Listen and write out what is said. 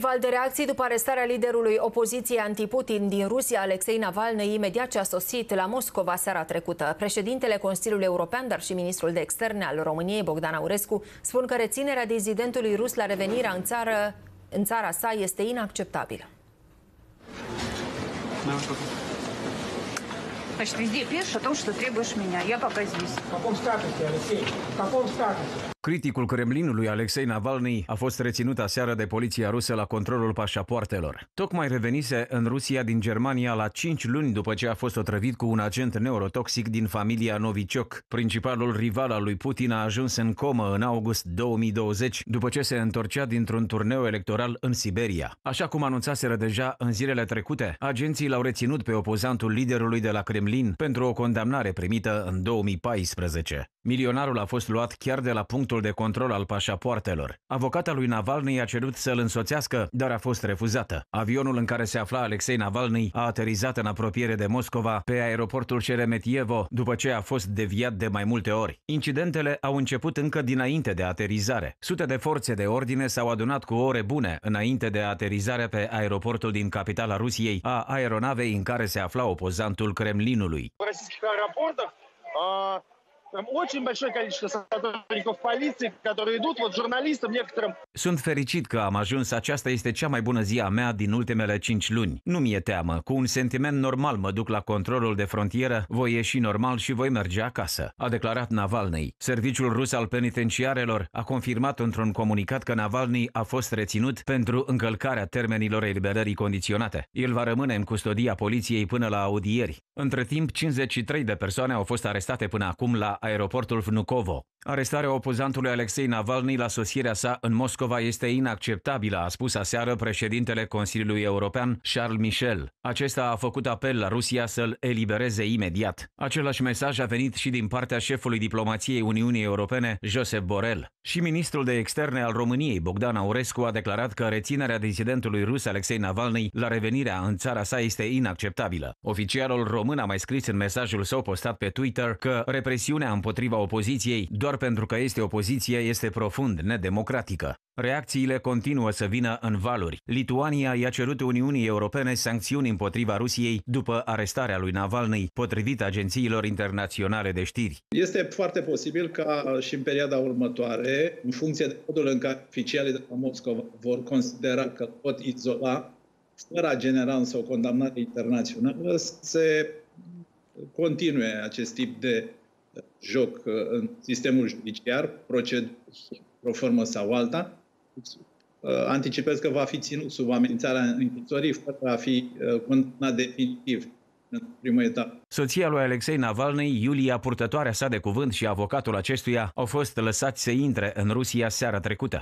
Val de reacții după arestarea liderului opoziției anti-Putin din Rusia, Alexei Navalny, imediat ce a sosit la Moscova seara trecută. Președintele Consiliului European, dar și ministrul de externe al României, Bogdan Aurescu, spun că reținerea dizidentului rus la revenirea în, țară, în țara sa este inacceptabilă. Deci, везде пишешь о том, trebuie требуешь меня. Я пока здесь. В каком Alexei. Алексей? В Criticul Kremlinului Alexei Navalny a fost reținut aseară de poliția rusă la controlul pașapoartelor. Tocmai revenise în Rusia din Germania la 5 luni după ce a fost otrăvit cu un agent neurotoxic din familia Novichok. Principalul rival al lui Putin a ajuns în comă în august 2020 după ce se întorcea dintr-un turneu electoral în Siberia. Așa cum anunțaseră deja în zilele trecute, agenții l-au reținut pe opozantul liderului de la Kremlin pentru o condamnare primită în 2014. Milionarul a fost luat chiar de la punctul de control al pașapoartelor. Avocata lui Navalny a cerut să-l însoțească, dar a fost refuzată. Avionul în care se afla Alexei Navalny a aterizat în apropiere de Moscova pe aeroportul Șeremetievo, după ce a fost deviat de mai multe ori. Incidentele au început încă dinainte de aterizare. Sute de forțe de ordine s-au adunat cu ore bune înainte de aterizarea pe aeroportul din capitala Rusiei a aeronavei în care se afla opozantul Kremlinului там очень большое количество сотрудников вот некоторым. Sunt fericit că am ajuns. Aceasta este cea mai bună zi a mea din ultimele 5 luni. Nu mi-e teamă. Cu un sentiment normal mă duc la controlul de frontieră, voi ieși normal și voi merge acasă, a declarat Navalny. Serviciul rus al penitenciarelor a confirmat într-un comunicat că Navalny a fost reținut pentru încălcarea termenilor eliberării condiționate. El va rămâne în custodia poliției până la audieri. Între timp, 53 de persoane au fost arestate până acum la aeroportul Vnukovo. Arestarea opozantului Alexei Navalny la sosirea sa în Moscova este inacceptabilă, a spus aseară președintele Consiliului European Charles Michel. Acesta a făcut apel la Rusia să-l elibereze imediat. Același mesaj a venit și din partea șefului diplomației Uniunii Europene, Josep Borel. Și ministrul de externe al României, Bogdan Aurescu, a declarat că reținerea disidentului rus Alexei Navalny la revenirea în țara sa este inacceptabilă. Oficialul român a mai scris în mesajul său postat pe Twitter că represiunea împotriva opoziției, doar pentru că este opoziție, este profund nedemocratică. Reacțiile continuă să vină în valuri. Lituania i-a cerut Uniunii Europene sancțiuni împotriva Rusiei după arestarea lui Navalny, potrivit agențiilor internaționale de știri. Este foarte posibil ca uh, și în perioada următoare, în funcție de modul în care oficialii de la Moscova vor considera că pot izola, fără a genera însă o condamnare internațională, se continue acest tip de joc uh, în sistemul judiciar, proced o formă sau alta, uh, anticipez că va fi ținut sub amenințarea închisorii fără a fi uh, condamnat definitiv în prima etapă. Soția lui Alexei Navalny, Iulia, purtătoarea sa de cuvânt și avocatul acestuia au fost lăsați să intre în Rusia seara trecută.